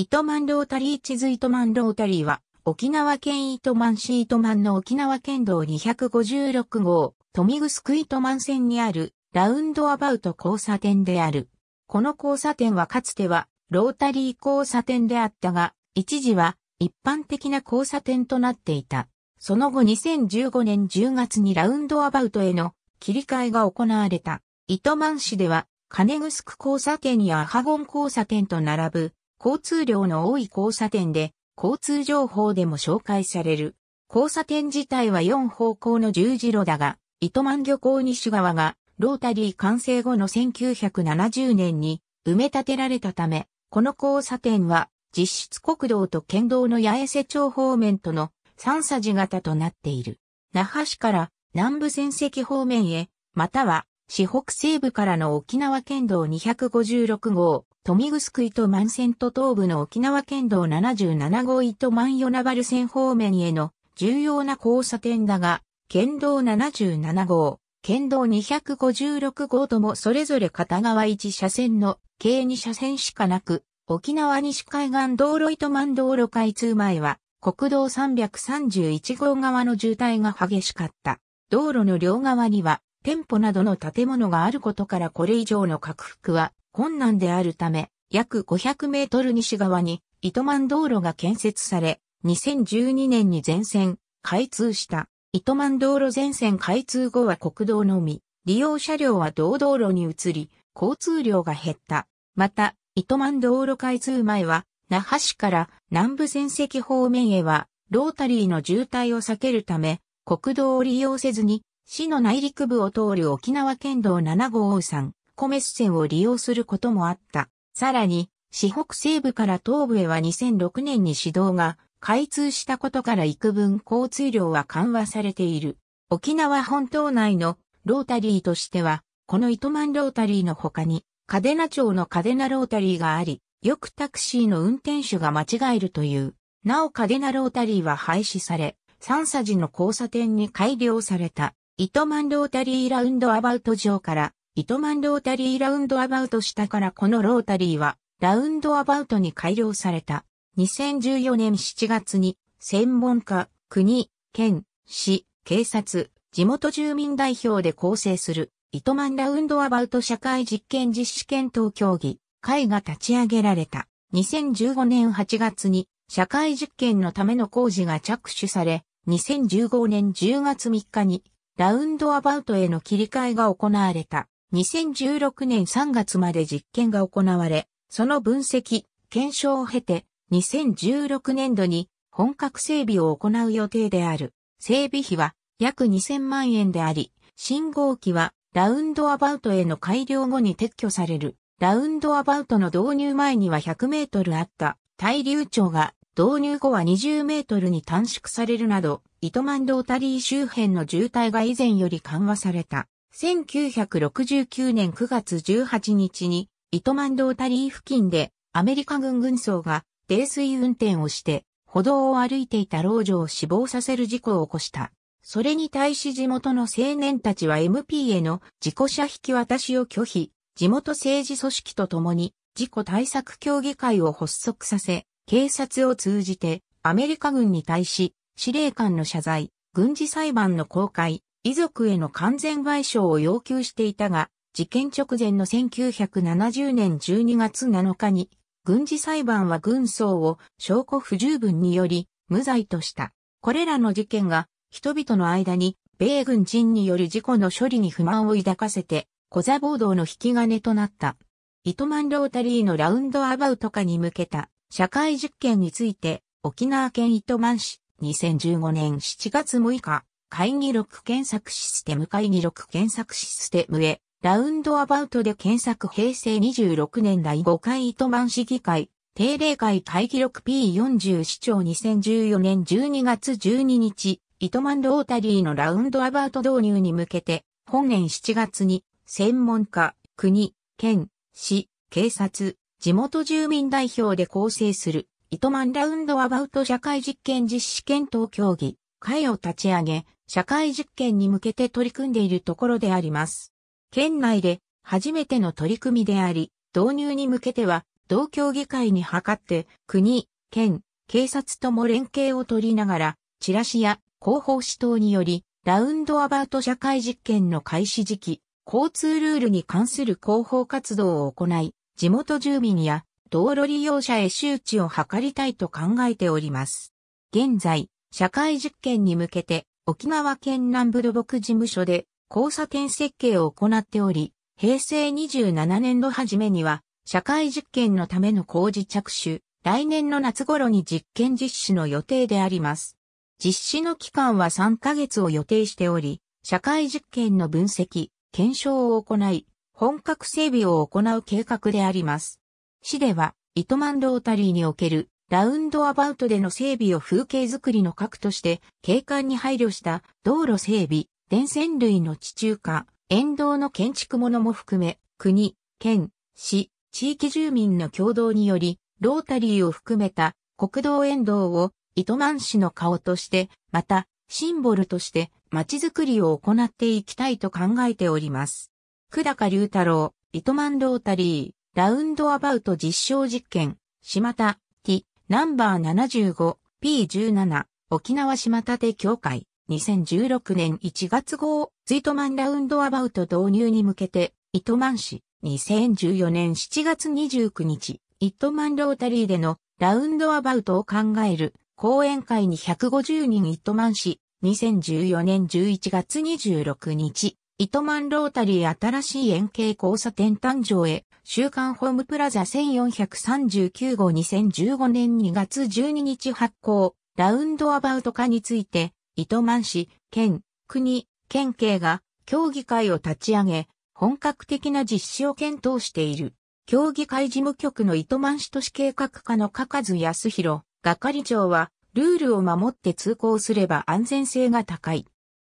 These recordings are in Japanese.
糸満ロータリー地図糸満ロータリーは、沖縄県糸満市糸満の沖縄県道256号、富城糸満線にある、ラウンドアバウト交差点である。この交差点はかつては、ロータリー交差点であったが、一時は、一般的な交差点となっていた。その後2015年10月にラウンドアバウトへの切り替えが行われた。糸満市では、金城交差点やハゴン交差点と並ぶ交通量の多い交差点で、交通情報でも紹介される。交差点自体は4方向の十字路だが、糸満漁港西側がロータリー完成後の1970年に埋め立てられたため、この交差点は実質国道と県道の八重瀬町方面との三差字型となっている。那覇市から南部仙石方面へ、または、市北西部からの沖縄県道256号、富見城糸満線と東部の沖縄県道77号糸満与那原線方面への重要な交差点だが、県道77号、県道256号ともそれぞれ片側1車線の計2車線しかなく、沖縄西海岸道路糸満道路開通前は、国道331号側の渋滞が激しかった。道路の両側には、店舗などの建物があることからこれ以上の拡幅は困難であるため、約500メートル西側に糸満道路が建設され、2012年に全線開通した。糸満道路全線開通後は国道のみ、利用車両は道道路に移り、交通量が減った。また、糸満道路開通前は、那覇市から南部全石方面へは、ロータリーの渋滞を避けるため、国道を利用せずに、市の内陸部を通る沖縄県道753、コメス線を利用することもあった。さらに、四北西部から東部へは2006年に指導が開通したことから幾分交通量は緩和されている。沖縄本島内のロータリーとしては、この糸満ロータリーの他に、カデナ町のカデナロータリーがあり、よくタクシーの運転手が間違えるという。なおカデナロータリーは廃止され、三サジの交差点に改良された、糸満ロータリーラウンドアバウト上から、糸満ロータリーラウンドアバウトしたからこのロータリーはラウンドアバウトに改良された。2014年7月に専門家、国、県、市、警察、地元住民代表で構成する糸満ラウンドアバウト社会実験実施検討協議会が立ち上げられた。2015年8月に社会実験のための工事が着手され、2015年10月3日にラウンドアバウトへの切り替えが行われた。2016年3月まで実験が行われ、その分析、検証を経て、2016年度に本格整備を行う予定である。整備費は約2000万円であり、信号機はラウンドアバウトへの改良後に撤去される。ラウンドアバウトの導入前には100メートルあった対流長が導入後は20メートルに短縮されるなど、糸満道タリー周辺の渋滞が以前より緩和された。1969年9月18日に、糸満道タリー付近で、アメリカ軍軍曹が、泥水運転をして、歩道を歩いていた老女を死亡させる事故を起こした。それに対し地元の青年たちは MP への事故者引き渡しを拒否、地元政治組織と共に事故対策協議会を発足させ、警察を通じてアメリカ軍に対し司令官の謝罪、軍事裁判の公開、遺族への完全賠償を要求していたが、事件直前の1970年12月7日に、軍事裁判は軍曹を証拠不十分により無罪とした。これらの事件が人々の間に米軍人による事故の処理に不満を抱かせて、小座暴動の引き金となった。糸満ロータリーのラウンドアバウト化に向けた社会実験について、沖縄県糸満市2015年7月6日、会議録検索システム会議録検索システムへ、ラウンドアバウトで検索平成26年第5回糸満市議会、定例会会議録 P40 市長2014年12月12日、糸満ロータリーのラウンドアバウト導入に向けて、本年7月に、専門家、国、県、市、警察、地元住民代表で構成する、糸満ラウンドアバウト社会実験実施検討協議、会を立ち上げ、社会実験に向けて取り組んでいるところであります。県内で初めての取り組みであり、導入に向けては、同協議会に諮って、国、県、警察とも連携を取りながら、チラシや広報指導により、ラウンドアバート社会実験の開始時期、交通ルールに関する広報活動を行い、地元住民や道路利用者へ周知を図りたいと考えております。現在、社会実験に向けて沖縄県南部土木事務所で交差点設計を行っており、平成27年度初めには、社会実験のための工事着手、来年の夏頃に実験実施の予定であります。実施の期間は3ヶ月を予定しており、社会実験の分析、検証を行い、本格整備を行う計画であります。市では、糸満ロータリーにおけるラウンドアバウトでの整備を風景づくりの核として、景観に配慮した道路整備、電線類の地中化、沿道の建築物も含め、国、県、市、地域住民の共同により、ロータリーを含めた国道沿道を糸満市の顔として、また、シンボルとして、街づくりを行っていきたいと考えております。久高龍太郎、糸満ロータリー、ラウンドアバウト実証実験、島田、ナンバー 75P17 沖縄島立協会2016年1月号ツイートマンラウンドアバウト導入に向けて糸満市2014年7月29日糸満ロータリーでのラウンドアバウトを考える講演会に150人糸満市2014年11月26日糸満ロータリー新しい円形交差点誕生へ週刊ホームプラザ1439号2015年2月12日発行、ラウンドアバウト化について、糸満市、県、国、県警が協議会を立ち上げ、本格的な実施を検討している。協議会事務局の糸満市都市計画課の加数康弘、係長は、ルールを守って通行すれば安全性が高い。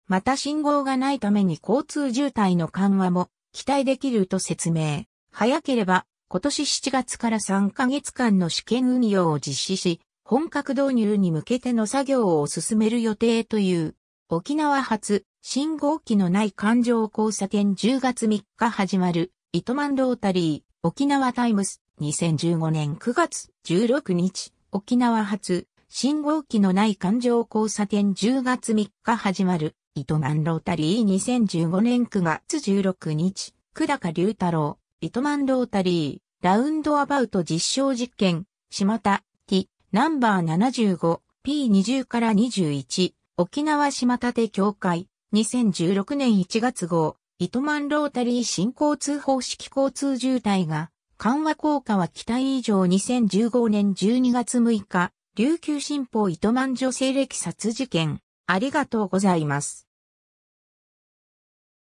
また信号がないために交通渋滞の緩和も期待できると説明。早ければ今年7月から3ヶ月間の試験運用を実施し、本格導入に向けての作業を進める予定という、沖縄発信号機のない環状交差点10月3日始まる、糸満ロータリー、沖縄タイムス、2015年9月16日、沖縄発信号機のない環状交差点10月3日始まる、糸満ロータリー2015年9月16日、久高隆太郎、糸満ロータリー、ラウンドアバウト実証実験、島田、T、ナンバー 75P20 から21、沖縄島立協会、2016年1月号、糸満ロータリー新交通方式交通渋滞が、緩和効果は期待以上2015年12月6日、琉球新報糸満女性歴殺事件、ありがとうございます。